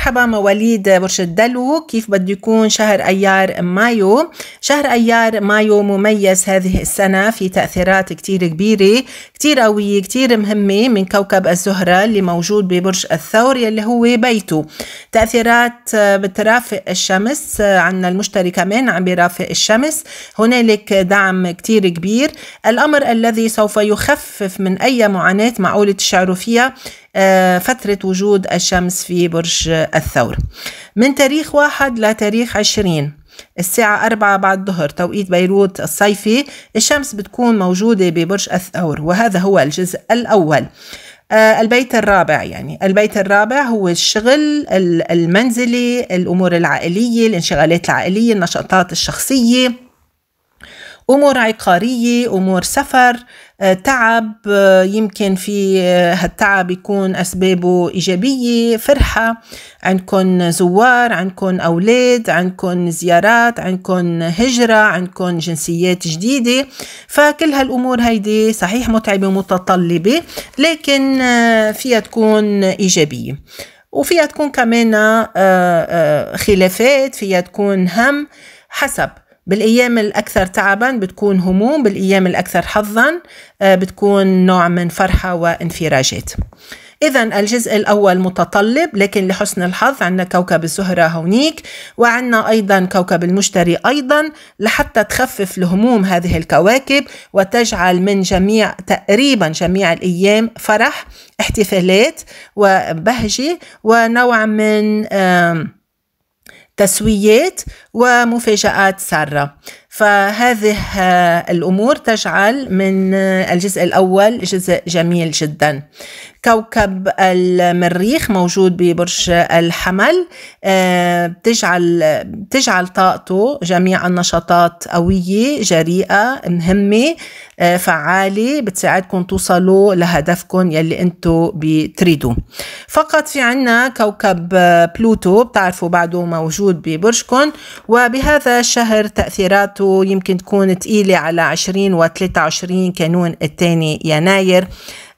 مرحبا مواليد برج الدلو كيف بده يكون شهر أيار مايو شهر أيار مايو مميز هذه السنة في تأثيرات كتير كبيرة كتير قوية كتير مهمة من كوكب الزهرة اللي موجود ببرج الثور يلي هو بيته تأثيرات بترافق الشمس عندنا المشتري كمان عم بيرافق الشمس هنالك دعم كتير كبير الأمر الذي سوف يخفف من أي معاناة معقول تشعروا فيها آه، فترة وجود الشمس في برج الثور من تاريخ واحد لتاريخ عشرين الساعة أربعة بعد الظهر توقيت بيروت الصيفي الشمس بتكون موجودة ببرج الثور وهذا هو الجزء الأول آه، البيت الرابع يعني البيت الرابع هو الشغل المنزلي الأمور العائلية الانشغالات العائلية النشاطات الشخصية امور عقاريه امور سفر آه، تعب آه، يمكن في آه، هالتعب يكون اسبابه ايجابيه فرحه عندكم زوار عندكم اولاد عندكم زيارات عندكم هجره عندكم جنسيات جديده فكل هالامور هيدي صحيح متعبه ومتطلبه لكن فيها تكون ايجابيه وفيها تكون كمان خلافات فيها تكون هم حسب بالايام الاكثر تعبا بتكون هموم بالايام الاكثر حظا آه، بتكون نوع من فرحه وانفراجات إذا الجزء الأول متطلب لكن لحسن الحظ عندنا كوكب الزهرة هونيك وعندنا أيضا كوكب المشتري أيضا لحتى تخفف الهموم هذه الكواكب وتجعل من جميع تقريبا جميع الأيام فرح احتفالات وبهجة ونوع من آه تسويات ومفاجآت سارة فهذه آه، الأمور تجعل من آه، الجزء الأول جزء جميل جدا كوكب المريخ موجود ببرج الحمل آه، بتجعل بتجعل طاقته جميع النشاطات قوية جريئة مهمة آه، فعالة بتساعدكم توصلوا لهدفكم يلي انتم بتريدوه فقط في عنا كوكب بلوتو بتعرفوا بعده موجود ببرجكم وبهذا الشهر تأثيراته يمكن تكون تقيلة على 20 و 23 كانون الثاني يناير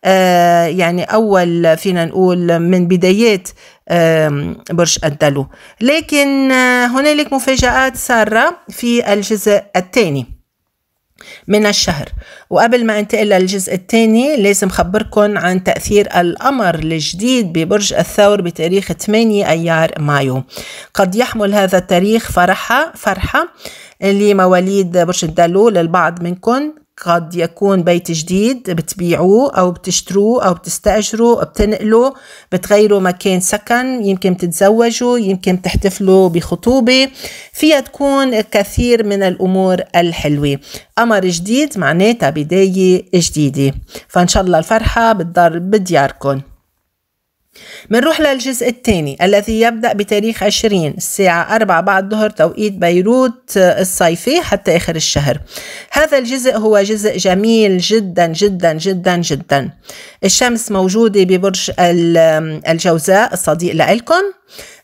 آه، يعني أول فينا نقول من بدايات برج الدلو لكن آه، هنالك مفاجآت سارة في الجزء الثاني من الشهر وقبل ما انتقل للجزء الثاني لازم خبركن عن تأثير القمر الجديد ببرج الثور بتاريخ 8 أيار مايو قد يحمل هذا التاريخ فرحة فرحة لمواليد برج الدلو للبعض منكم قد يكون بيت جديد بتبيعوه أو بتشتروه أو بتستأجروا بتنقلوا بتغيروا مكان سكن يمكن تتزوجوا يمكن تحتفلوا بخطوبة فيها تكون كثير من الأمور الحلوة أمر جديد معناتها بداية جديدة فإن شاء الله الفرحة بتضل بدياركم منروح للجزء الثاني الذي يبدأ بتاريخ 20 الساعة 4 بعد ظهر توقيت بيروت آه، الصيفي حتى آخر الشهر هذا الجزء هو جزء جميل جدا جدا جدا جدا الشمس موجودة ببرج الجوزاء الصديق لكم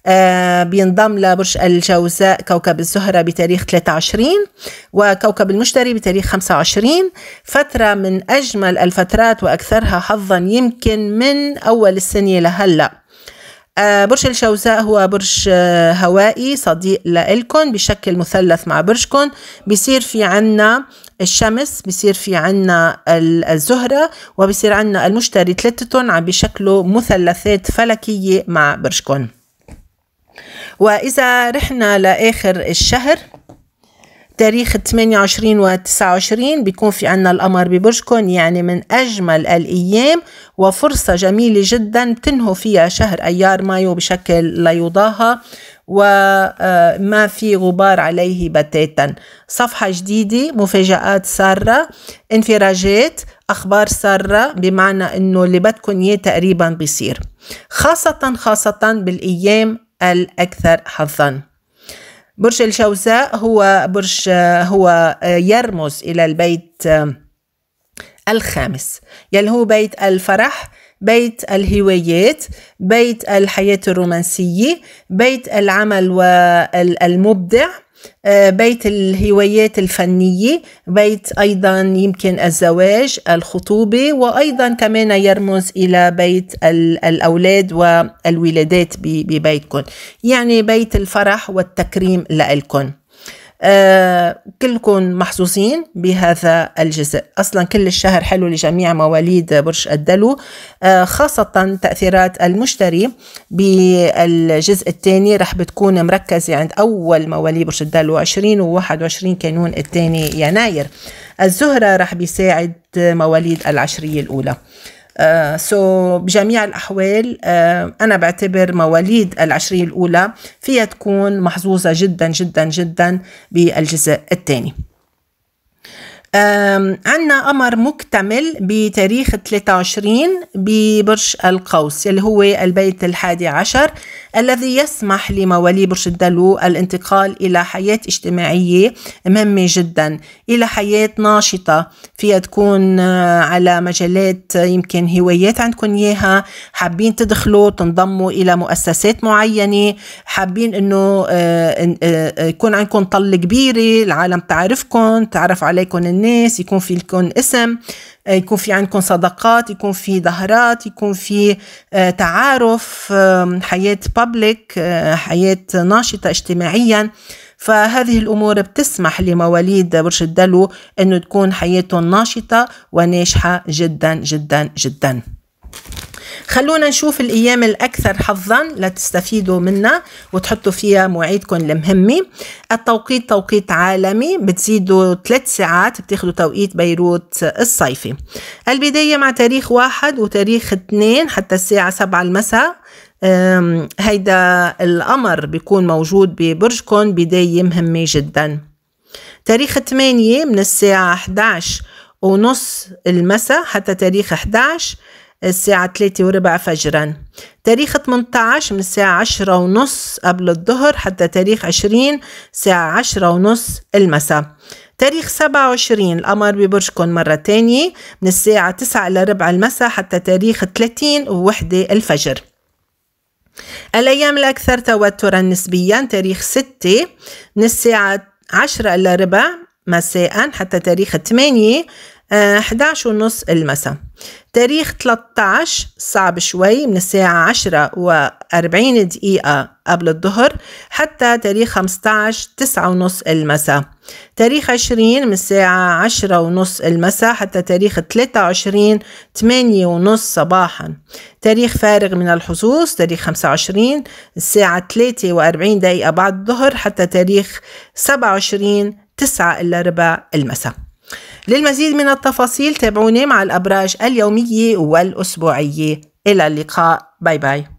آه، بينضم لبرج الجوزاء كوكب الزهرة بتاريخ 23 وكوكب المشتري بتاريخ 25 فترة من أجمل الفترات وأكثرها حظا يمكن من أول السنة لهلأ آه، برج الجوزاء هو برج آه، هوائي صديق لإلكم بشكل مثلث مع برجكم بصير في عنا الشمس بصير في عنا الزهرة وبصير عنا المشتري ثلاثتهم عم بشكلوا مثلثات فلكية مع برجكم وإذا رحنا لآخر الشهر تاريخ 28 و 29 بيكون في عنا القمر ببرجكم يعني من أجمل الأيام وفرصة جميلة جدا تنهو فيها شهر أيار مايو بشكل لا يضاهى وما آه، في غبار عليه بتاتا صفحة جديدة مفاجآت سارة انفراجات أخبار سارة بمعنى أنه اللي بدكم إياه تقريبا بيصير خاصة خاصة بالأيام الأكثر حظاً برج الجوزاء هو برج هو آه، يرمز الى البيت آه، الخامس يلي هو بيت الفرح بيت الهوايات بيت الحياة الرومانسية بيت العمل والمبدع آه، بيت الهوايات الفنية بيت أيضا يمكن الزواج الخطوبة وأيضا كمان يرمز إلى بيت الأولاد والولادات ببيتكم يعني بيت الفرح والتكريم لكم آه، كلكم محظوظين بهذا الجزء أصلا كل الشهر حلو لجميع مواليد برج الدلو آه، خاصة تأثيرات المشتري بالجزء الثاني رح بتكون مركزة عند أول مواليد برج الدلو 20 و 21 كانون الثاني يناير الزهرة رح بيساعد مواليد العشرية الأولى سو آه، so بجميع الأحوال آه، أنا بعتبر مواليد العشرية الأولى فيها تكون محظوظة جدا جدا جدا بالجزء الثاني عندنا قمر مكتمل بتاريخ 23 ببرج القوس اللي هو البيت الحادي عشر الذي يسمح لموالي برج الدلو الانتقال إلى حياة اجتماعية مهمة جدا إلى حياة ناشطة فيها تكون آه، على مجالات يمكن هوايات عندكم إياها حابين تدخلوا تنضموا إلى مؤسسات معينة حابين أنه آه، آه، يكون عندكم طلة كبيرة العالم تعرفكم تعرف عليكم الناس يكون في لكم اسم آه، يكون في عندكم صداقات يكون في ظهرات يكون في آه، تعارف حياة بابليك آه، حياة ناشطة اجتماعيا فهذه الأمور بتسمح لمواليد برج الدلو أنه تكون حياتهم ناشطة وناجحة جدا جدا جدا خلونا نشوف الأيام الأكثر حظا لتستفيدوا منها وتحطوا فيها مواعيدكم المهمة التوقيت توقيت عالمي بتزيدوا ثلاث ساعات بتاخدوا توقيت بيروت الصيفي البداية مع تاريخ واحد وتاريخ اثنين حتى الساعة سبعة المساء هيدا القمر بيكون موجود ببرجكم بداية مهمة جدا تاريخ 8 من الساعة 11 ونص المساء حتى تاريخ 11 الساعة 3 وربع فجرا تاريخ 18 من الساعة 10 ونص قبل الظهر حتى تاريخ 20 الساعة 10 ونص المساء تاريخ 27 القمر ببرجكم مرة تانية من الساعة 9 إلى ربع المساء حتى تاريخ 30 ووحدة الفجر الأيام الأكثر توترا نسبيا تاريخ 6 من الساعة 10 إلى ربع مساء حتى تاريخ 8 11 آه، ونص المساء تاريخ 13 صعب شوي من الساعة 10 و40 دقيقة قبل الظهر حتى تاريخ 15 9 ونص المساء تاريخ 20 من الساعة 10 ونص المساء حتى تاريخ 23 8 ونص صباحا تاريخ فارغ من الحظوظ تاريخ 25 الساعة 3 و40 دقيقة بعد الظهر حتى تاريخ 27 9 إلا ربع المساء للمزيد من التفاصيل تابعوني مع الأبراج اليومية والأسبوعية إلى اللقاء باي باي